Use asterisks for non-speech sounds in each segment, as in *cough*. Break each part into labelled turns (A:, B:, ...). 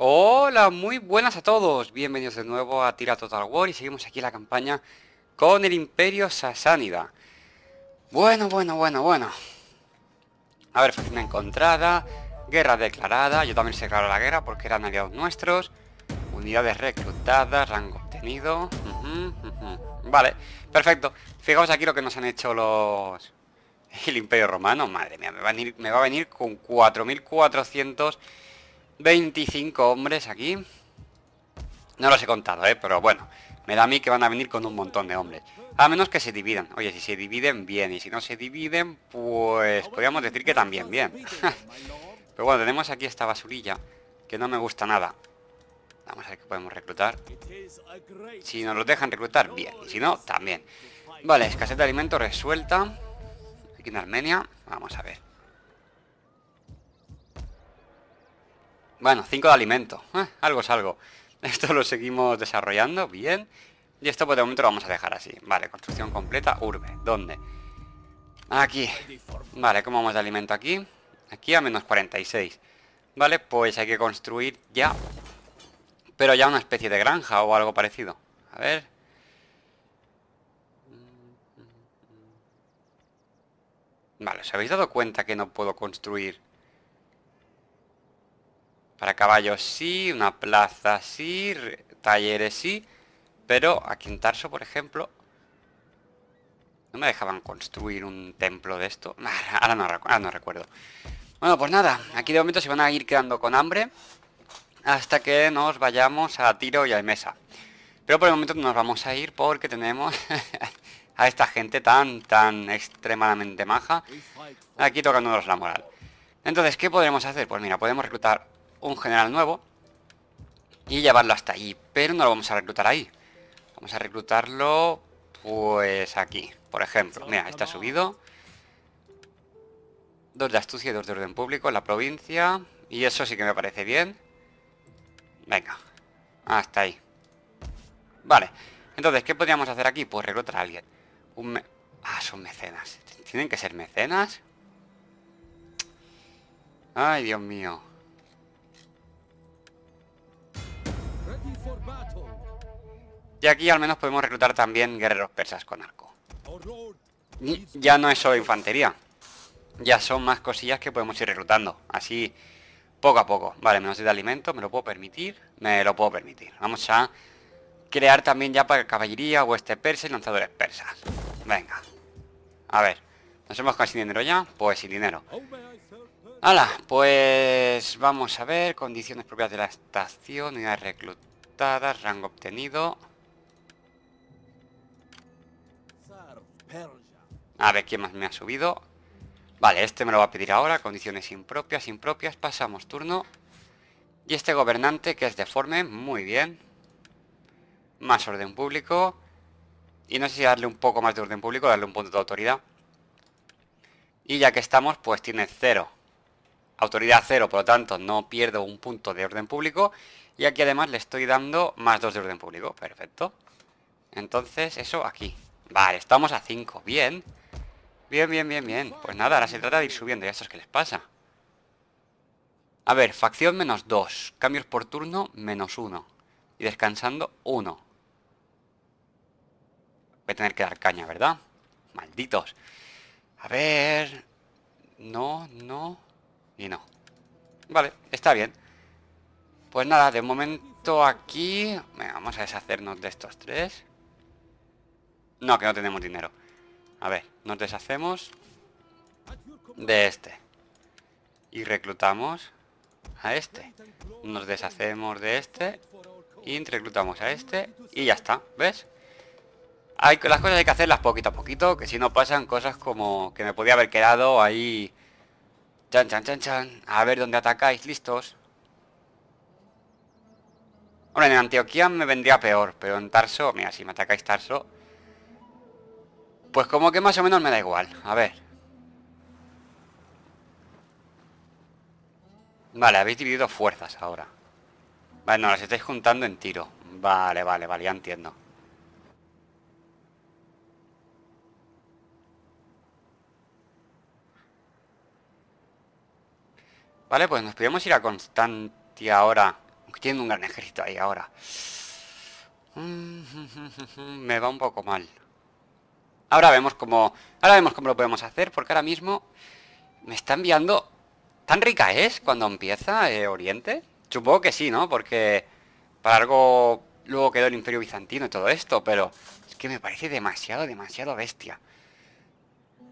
A: Hola, muy buenas a todos. Bienvenidos de nuevo a Tira Total War y seguimos aquí la campaña con el Imperio Sasánida. Bueno, bueno, bueno, bueno. A ver, una encontrada, guerra declarada. Yo también se declaró la guerra porque eran aliados nuestros. Unidades reclutadas, rango obtenido. Vale, perfecto. Fijaos aquí lo que nos han hecho los... El Imperio Romano, madre mía, me va a venir, me va a venir con 4.400 25 hombres aquí. No los he contado, ¿eh? Pero bueno, me da a mí que van a venir con un montón de hombres. A menos que se dividan. Oye, si se dividen, bien. Y si no se dividen, pues podríamos decir que también, bien. *laughs* Pero bueno, tenemos aquí esta basurilla, que no me gusta nada. Vamos a ver qué podemos reclutar. Si nos lo dejan reclutar, bien. Y si no, también. Vale, escasez de alimentos resuelta. Aquí en Armenia. Vamos a ver. Bueno, 5 de alimento. Eh, algo es algo. *laughs* Esto lo seguimos desarrollando, bien. Y esto por pues, el momento lo vamos a dejar así. Vale, construcción completa, urbe. ¿Dónde? Aquí. Vale, ¿cómo vamos de alimento aquí? Aquí a menos 46. Vale, pues hay que construir ya. Pero ya una especie de granja o algo parecido. A ver. Vale, ¿os habéis dado cuenta que no puedo construir para caballos sí, una plaza sí, talleres sí. Pero aquí en Tarso, por ejemplo, no me dejaban construir un templo de esto. *laughs* Ahora no, recuerdo. Bueno, pues nada, aquí de momento se van a ir quedando con hambre hasta que nos vayamos a tiro y a mesa. Pero por el momento nos vamos a ir porque tenemos *laughs* a esta gente tan, tan extremadamente maja aquí tocándonos la moral. Entonces, ¿qué podremos hacer? Pues mira, podemos reclutar un general nuevo y llevarlo hasta ahí Pero no lo vamos a reclutar ahí. Vamos a reclutarlo, pues aquí, por ejemplo. Mira, está subido. Dos de astucia y dos de orden público en la provincia. Y eso sí que me parece bien. Venga, hasta ahí. Vale, entonces, ¿qué podríamos hacer aquí? Pues reclutar a alguien. ah, son mecenas. ¿Tienen que ser mecenas? Ay, Dios mío. Y aquí al menos podemos reclutar también guerreros persas con arco. ya no es solo infantería. Ya son más cosillas que podemos ir reclutando. Así, poco a poco. Vale, menos de alimento, me lo puedo permitir. Me lo puedo permitir. Vamos a crear también ya para caballería, o este persa y lanzadores persas. Venga. A ver. ¿Nos hemos casi dinero ya? Pues sin dinero. ¡Hala! Pues vamos a ver. Condiciones propias de la estación. Unidades reclutadas. Rango obtenido. A ver quién más me ha subido. Vale, este me lo va a pedir ahora. Condiciones impropias, impropias. Pasamos turno. Y este gobernante que es deforme. Muy bien. Más orden público. Y no sé si darle un poco más de orden público, darle un punto de autoridad. Y ya que estamos, pues tiene cero. Autoridad cero, por lo tanto, no pierdo un punto de orden público. Y aquí además le estoy dando más dos de orden público. Perfecto. Entonces, eso aquí. Vale, estamos a 5, bien Bien, bien, bien, bien Pues nada, ahora se trata de ir subiendo ¿Y a estos qué les pasa? A ver, facción menos 2 Cambios por turno menos 1 Y descansando 1 Voy a tener que dar caña, ¿verdad? Malditos A ver... No, no Y no Vale, está bien Pues nada, de momento aquí... vamos a deshacernos de estos tres no, que no tenemos dinero. A ver, nos deshacemos de este. Y reclutamos a este. Nos deshacemos de este. Y reclutamos a este. Y ya está, ¿ves? Hay, las cosas hay que hacerlas poquito a poquito, que si no pasan cosas como que me podía haber quedado ahí... Chan, chan, chan, chan. A ver dónde atacáis, listos. Bueno, en Antioquia me vendría peor, pero en Tarso... Mira, si me atacáis Tarso, pues como que más o menos me da igual. A ver. Vale, habéis dividido fuerzas ahora. Bueno, las estáis juntando en tiro. Vale, vale, vale, ya entiendo. Vale, pues nos podemos ir a Constantia ahora. tiene un gran ejército ahí ahora. *laughs* Me va un poco mal. Ahora vemos cómo, ahora vemos cómo lo podemos hacer, porque ahora mismo me está enviando... ¿Tan rica es cuando empieza eh, Oriente? Supongo que sí, ¿no? Porque para algo luego quedó el Imperio Bizantino y todo esto, pero es que me parece demasiado, demasiado bestia.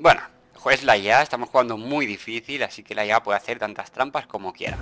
A: Bueno, juez la IA, estamos jugando muy difícil, así que la IA puede hacer tantas trampas como quiera.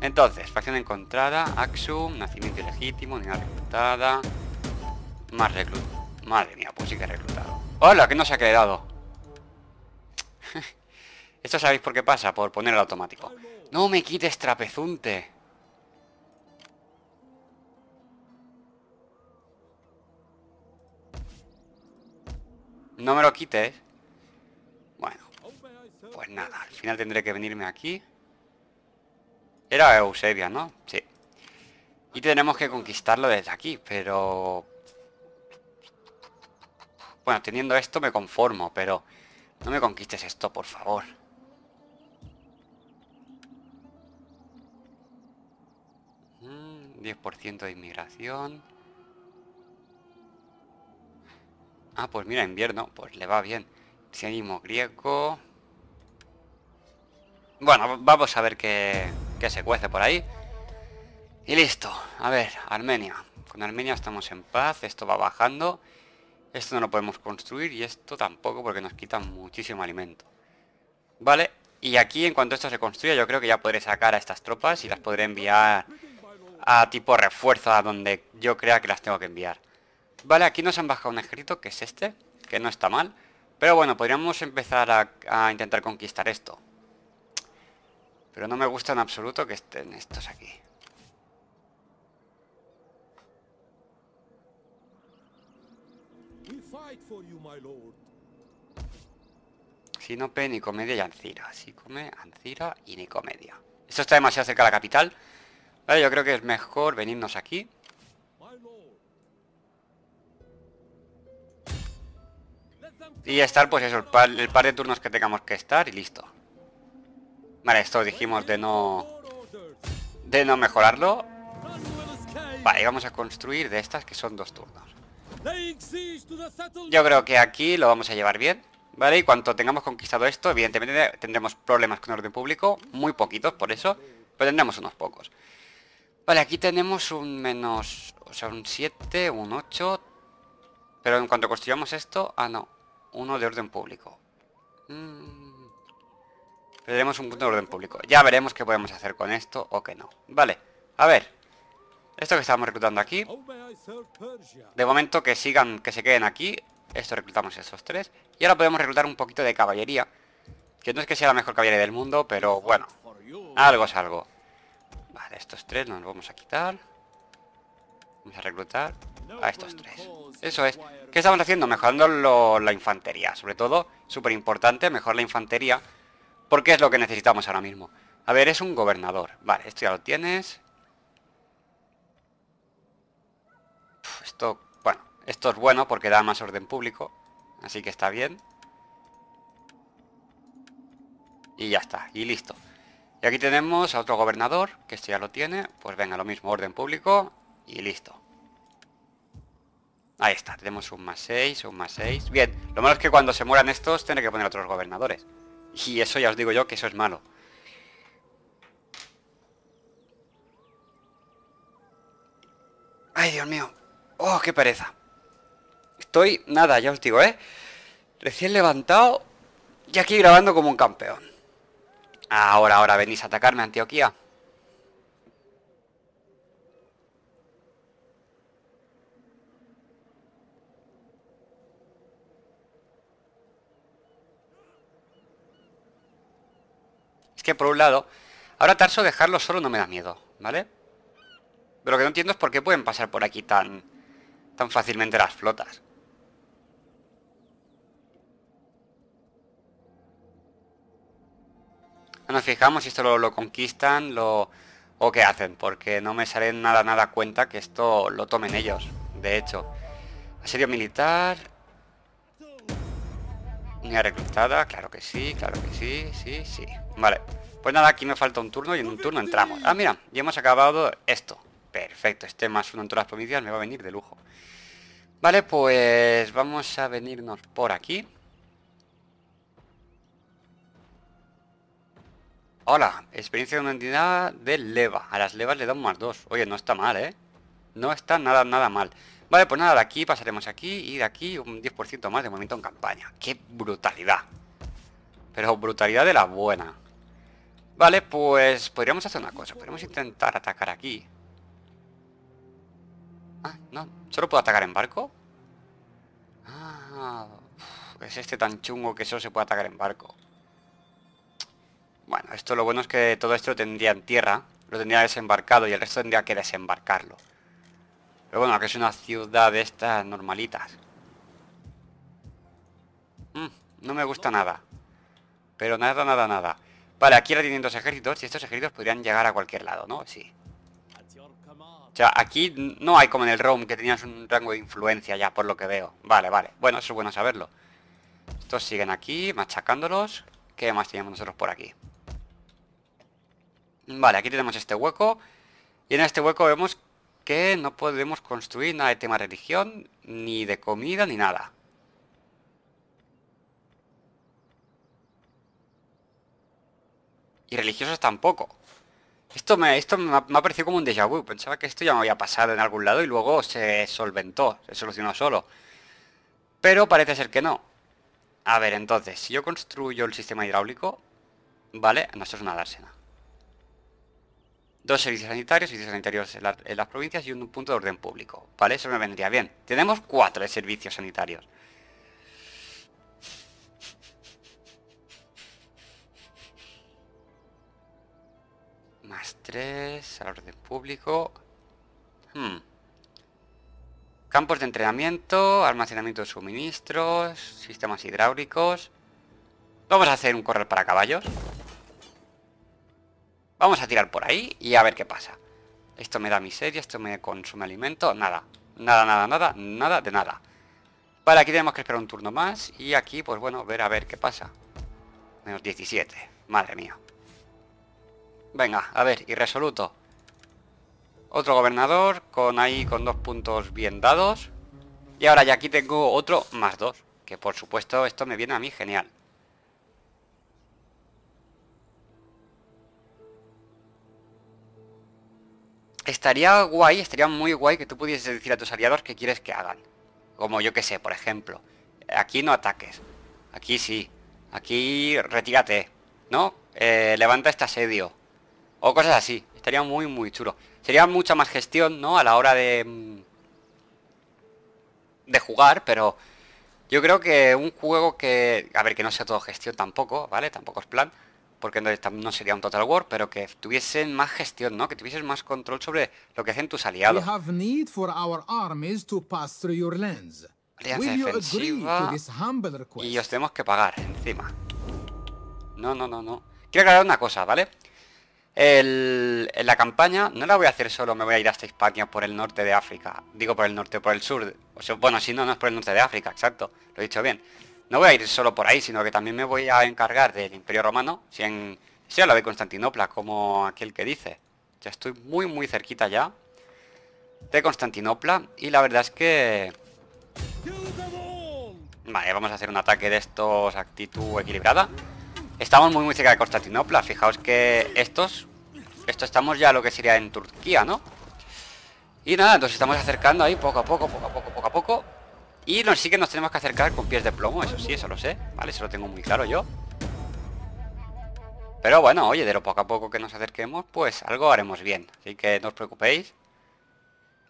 A: Entonces, facción encontrada, Axum, nacimiento ilegítimo, unidad reclutada, más reclut... Madre mía, pues sí que reclutado. ¡Hola! Que no se ha quedado. *laughs* Esto sabéis por qué pasa, por poner el automático. ¡No me quites trapezunte! No me lo quites. Bueno. Pues nada, al final tendré que venirme aquí. Era Eusebia, ¿no? Sí. Y tenemos que conquistarlo desde aquí, pero... Bueno, teniendo esto me conformo, pero... No me conquistes esto, por favor. 10% mm, de inmigración. Ah, pues mira, invierno. Pues le va bien. Cianismo griego. Bueno, vamos a ver qué, qué se cuece por ahí. Y listo. A ver, Armenia. Con Armenia estamos en paz. Esto va bajando. Esto no lo podemos construir y esto tampoco porque nos quitan muchísimo alimento. Vale, y aquí en cuanto esto se construya yo creo que ya podré sacar a estas tropas y las podré enviar a tipo refuerzo a donde yo crea que las tengo que enviar. Vale, aquí nos han bajado un escrito que es este, que no está mal. Pero bueno, podríamos empezar a, a intentar conquistar esto. Pero no me gusta en absoluto que estén estos aquí. Si no ni comedia y Ancira. Si come Ancira y ni comedia. Esto está demasiado cerca de la capital. yo creo que es mejor venirnos aquí. Y estar, pues eso, el par, el par de turnos que tengamos que estar y listo. Vale, esto dijimos de no... De no mejorarlo. Vale, vamos a construir de estas que son dos turnos. Yo creo que aquí lo vamos a llevar bien, ¿vale? Y cuando tengamos conquistado esto, evidentemente tendremos problemas con orden público, muy poquitos por eso, pero tendremos unos pocos. Vale, aquí tenemos un menos, o sea, un 7, un 8, pero en cuanto construyamos esto, ah no, uno de orden público. Mm, tenemos un punto de orden público. Ya veremos qué podemos hacer con esto o qué no. Vale, a ver. Esto que estamos reclutando aquí. De momento que sigan, que se queden aquí. Esto reclutamos esos tres. Y ahora podemos reclutar un poquito de caballería. Que no es que sea la mejor caballería del mundo, pero bueno. Algo es algo. Vale, estos tres nos los vamos a quitar. Vamos a reclutar a estos tres. Eso es. ¿Qué estamos haciendo? Mejorando la infantería. Sobre todo, súper importante, mejor la infantería. Porque es lo que necesitamos ahora mismo. A ver, es un gobernador. Vale, esto ya lo tienes. bueno, esto es bueno porque da más orden público. Así que está bien. Y ya está, y listo. Y aquí tenemos a otro gobernador, que este ya lo tiene. Pues venga, lo mismo, orden público y listo. Ahí está, tenemos un más 6, un más 6. Bien, lo malo es que cuando se mueran estos tiene que poner otros gobernadores. Y eso ya os digo yo que eso es malo. Ay, Dios mío. ¡Oh, qué pereza! Estoy, nada, ya os digo, ¿eh? Recién levantado y aquí grabando como un campeón. Ahora, ahora, venís a atacarme, Antioquía. Es que por un lado, ahora Tarso dejarlo solo no me da miedo, ¿vale? Pero lo que no entiendo es por qué pueden pasar por aquí tan fácilmente las flotas. nos fijamos si esto lo, conquistan lo, o qué hacen, porque no me sale nada, nada cuenta que esto lo tomen ellos, de hecho. Asedio militar. Unidad reclutada, claro que sí, claro que sí, sí, sí. Vale, pues nada, aquí me falta un turno y en un turno entramos. Ah, mira, ya hemos acabado esto. Perfecto, este más uno en todas las provincias me va a venir de lujo. Vale, pues vamos a venirnos por aquí. Hola, experiencia de una entidad de leva. A las levas le dan más dos. Oye, no está mal, ¿eh? No está nada, nada mal. Vale, pues nada, de aquí pasaremos aquí y de aquí un 10% más de momento en campaña. ¡Qué brutalidad! Pero brutalidad de la buena. Vale, pues podríamos hacer una cosa. Podríamos intentar atacar aquí. Ah, no. ¿Solo puedo atacar en barco? Ah, es este tan chungo que solo se puede atacar en barco. Bueno, esto lo bueno es que todo esto lo tendría en tierra. Lo tendría desembarcado y el resto tendría que desembarcarlo. Pero bueno, que es una ciudad de estas normalitas. Mm, no me gusta nada. Pero nada, nada, nada. Vale, aquí ahora tienen dos ejércitos y estos ejércitos podrían llegar a cualquier lado, ¿no? Sí. O sea, aquí no hay como en el ROM que tenías un rango de influencia ya, por lo que veo. Vale, vale. Bueno, eso es bueno saberlo. Estos siguen aquí, machacándolos. ¿Qué más tenemos nosotros por aquí? Vale, aquí tenemos este hueco. Y en este hueco vemos que no podemos construir nada de tema religión, ni de comida, ni nada. Y religiosos tampoco. Esto me, esto ha, parecido como un déjà vu. Pensaba que esto ya me había pasado en algún lado y luego se solventó, se solucionó solo. Pero parece ser que no. A ver, entonces, si yo construyo el sistema hidráulico... Vale, no, esto es una dársena. Dos servicios sanitarios, servicios sanitarios en, las provincias y un punto de orden público. Vale, eso me vendría bien. Tenemos cuatro servicios sanitarios. Más 3, al orden público. Hmm. Campos de entrenamiento, almacenamiento de suministros, sistemas hidráulicos. Vamos a hacer un corral para caballos. Vamos a tirar por ahí y a ver qué pasa. Esto me da miseria, esto me consume alimento, nada. Nada, nada, nada, nada de nada. Vale, aquí tenemos que esperar un turno más y aquí, pues bueno, ver a ver qué pasa. Menos 17, madre mía. Venga, a ver, irresoluto. Otro gobernador, con ahí con dos puntos bien dados. Y ahora ya aquí tengo otro más dos. Que por supuesto esto me viene a mí genial. Estaría guay, estaría muy guay que tú pudieses decir a tus aliados qué quieres que hagan. Como yo que sé, por ejemplo. Aquí no ataques. Aquí sí. Aquí retírate. ¿No? Eh, levanta este asedio. O cosas así. Estaría muy, muy chulo. Sería mucha más gestión, ¿no? A la hora de... Mm, de jugar, pero... Yo creo que un juego que... A ver, que no sea todo gestión tampoco, ¿vale? Tampoco es plan. Porque no sería un Total War, pero que tuviesen más gestión, ¿no? Que tuviesen más control sobre lo que hacen tus aliados. Defensiva, y os tenemos que pagar encima. No, no, no, no. Quiero aclarar una cosa, ¿vale? en la campaña no la voy a hacer solo, me voy a ir hasta Hispania por el norte de África. Digo por el norte, por el sur. O sea, bueno, si no, no es por el norte de África, exacto. Lo he dicho bien. No voy a ir solo por ahí, sino que también me voy a encargar del Imperio Romano, si en, Sea la de Constantinopla, como aquel que dice. Ya estoy muy, muy cerquita ya de Constantinopla y la verdad es que... Vale, vamos a hacer un ataque de estos actitud equilibrada. Estamos muy, muy cerca de Constantinopla. Fijaos que estos... Esto estamos ya lo que sería en Turquía, ¿no? Y nada, nos estamos acercando ahí poco a poco, poco a poco, poco a poco. Y nos, sí que nos tenemos que acercar con pies de plomo, eso sí, eso lo sé. Vale, eso lo tengo muy claro yo. Pero bueno, oye, de lo poco a poco que nos acerquemos, pues algo haremos bien. Así que no os preocupéis.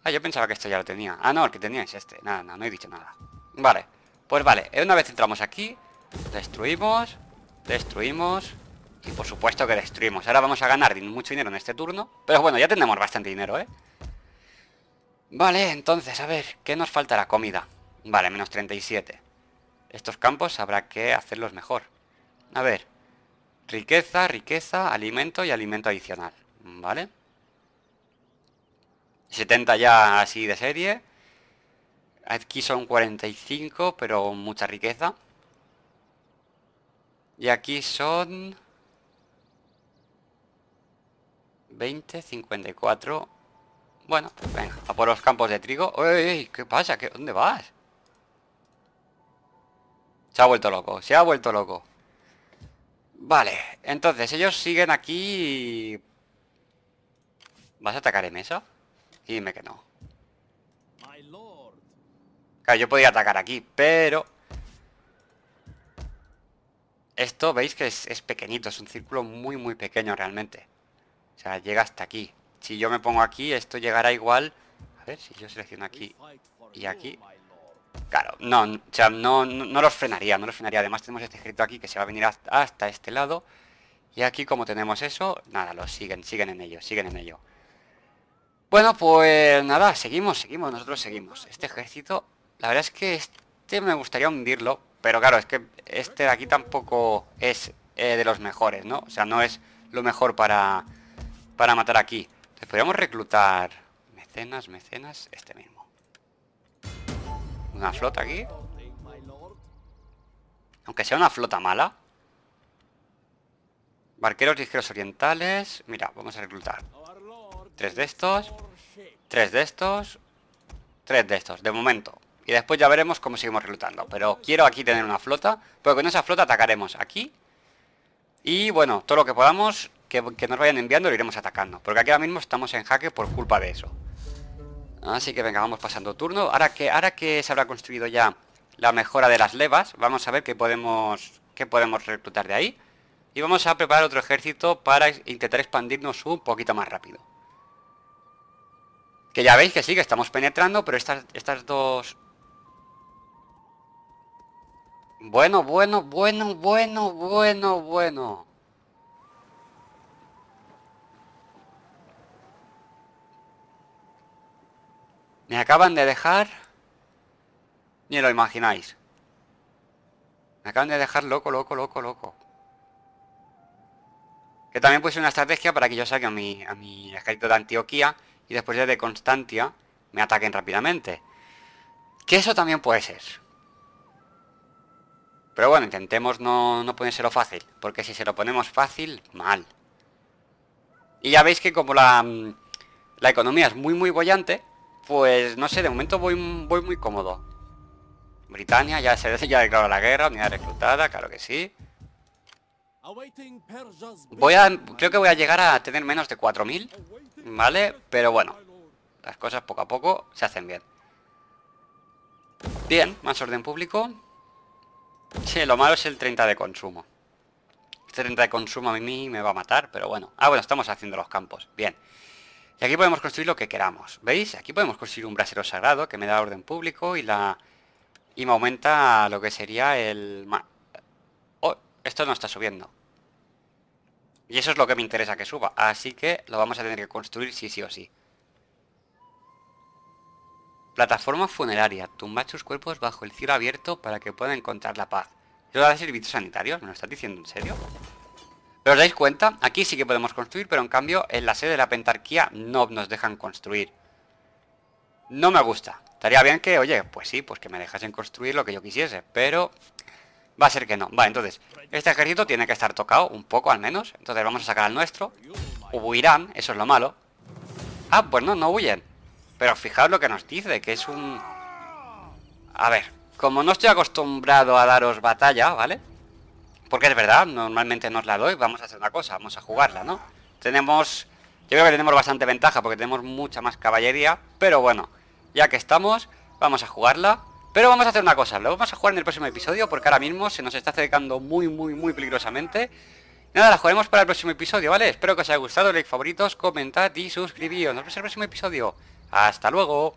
A: Ah, yo pensaba que esto ya lo tenía. Ah, no, el que tenía es este. Nada, nada, no he dicho nada. Vale, pues vale. Una vez entramos aquí, destruimos. Destruimos. Y por supuesto que destruimos. Ahora vamos a ganar mucho dinero en este turno. Pero bueno, ya tenemos bastante dinero, ¿eh? Vale, entonces, a ver, ¿qué nos falta? La Comida. Vale, menos 37. Estos campos habrá que hacerlos mejor. A ver. Riqueza, riqueza, alimento y alimento adicional. Vale. 70 ya así de serie. Aquí son 45, pero mucha riqueza. Y aquí son... 20, 54... Bueno, pues venga, a por los campos de trigo. ¡Ey! ¿Qué pasa? ¿Dónde vas? Se ha vuelto loco, se ha vuelto loco. Vale, entonces ellos siguen aquí... Y... ¿Vas a atacar en eso? Dime que no. Claro, yo podía atacar aquí, pero... Esto veis que es, pequeñito, es un círculo muy muy pequeño realmente. O sea, llega hasta aquí. Si yo me pongo aquí, esto llegará igual... A ver, si yo selecciono aquí y aquí... Claro, no, o sea, no, no, los frenaría, no los frenaría. Además tenemos este escrito aquí que se va a venir hasta, este lado. Y aquí como tenemos eso, nada, lo siguen, siguen en ello, siguen en ello. Bueno, pues nada, seguimos, seguimos, nosotros seguimos. Este ejército, la verdad es que este me gustaría hundirlo, pero claro, es que este de aquí tampoco es eh, de los mejores, ¿no? O sea, no es lo mejor para, para matar aquí. Entonces podríamos reclutar mecenas, mecenas, este mismo. Una flota aquí. Aunque sea una flota mala. Barqueros ligeros orientales. Mira, vamos a reclutar. Tres de estos. Tres de estos. Tres de estos. De momento. Y después ya veremos cómo seguimos reclutando. Pero quiero aquí tener una flota. Porque con esa flota atacaremos aquí. Y bueno, todo lo que podamos que, nos vayan enviando lo iremos atacando. Porque aquí ahora mismo estamos en jaque por culpa de eso. Así que venga, vamos pasando turno. Ahora que, ahora que se habrá construido ya la mejora de las levas, vamos a ver qué podemos, qué podemos reclutar de ahí. Y vamos a preparar otro ejército para intentar expandirnos un poquito más rápido. Que ya veis que sí, que estamos penetrando, pero estas, estas dos bueno, bueno, bueno, bueno, bueno, bueno. Me acaban de dejar... Ni lo imagináis. Me acaban de dejar loco, loco, loco, loco. Que también puse una estrategia para que yo saque a mi, a mi ejército de Antioquía y después de Constantia me ataquen rápidamente. Que eso también puede ser. Pero bueno, intentemos no, no ponérselo fácil, porque si se lo ponemos fácil, mal. Y ya veis que como la, mm, la economía es muy muy bollante, pues no sé, de momento voy, voy muy cómodo. Britania ya se *laughs* ya declaró la guerra, unidad reclutada, claro que sí. Voy a, creo que voy a llegar a tener menos de 4.000, ¿vale? Pero bueno, las cosas poco a poco se hacen bien. Bien, más orden público. Sí, lo malo es el 30 de consumo. Este 30 de consumo a mí me va a matar, pero bueno. Ah, bueno, estamos haciendo los campos. Bien. Y aquí podemos construir lo que queramos. ¿Veis? Aquí podemos construir un brasero sagrado que me da orden público y la... me aumenta lo que sería el... Oh, esto no está subiendo. Y eso es lo que me interesa que suba. Así que lo vamos a tener que construir sí, sí o sí. Plataforma funeraria. Tumba sus cuerpos bajo el cielo abierto para que puedan encontrar la paz. ¿Eso lo de servicios sanitarios? ¿Me lo estás diciendo en serio? ¿Pero os dais cuenta? Aquí sí que podemos construir, pero en cambio en la sede de la pentarquía no nos dejan construir. No me gusta. Estaría bien que, oye, pues sí, pues que me dejasen construir lo que yo quisiese, pero va a ser que no. Va, entonces, este ejército tiene que estar tocado, un poco al menos. Entonces vamos a sacar al nuestro. Huirán, eso es lo malo. Ah, pues no, no huyen. Pero fijaos lo que nos dice, que es un... A ver, como no estoy acostumbrado a daros batalla, ¿vale? Porque es verdad, normalmente no la doy, vamos a hacer una cosa, vamos a jugarla, ¿no? Tenemos... Yo creo que tenemos bastante ventaja porque tenemos mucha más caballería, pero bueno, ya que estamos, vamos a jugarla. Pero vamos a hacer una cosa, lo vamos a jugar en el próximo episodio porque ahora mismo se nos está acercando muy, muy, muy peligrosamente. Nada, la jugaremos para el próximo episodio, ¿vale? Espero que os haya gustado, like, favoritos, comentad y suscribíos. Nos vemos en el próximo episodio. ¡Hasta luego!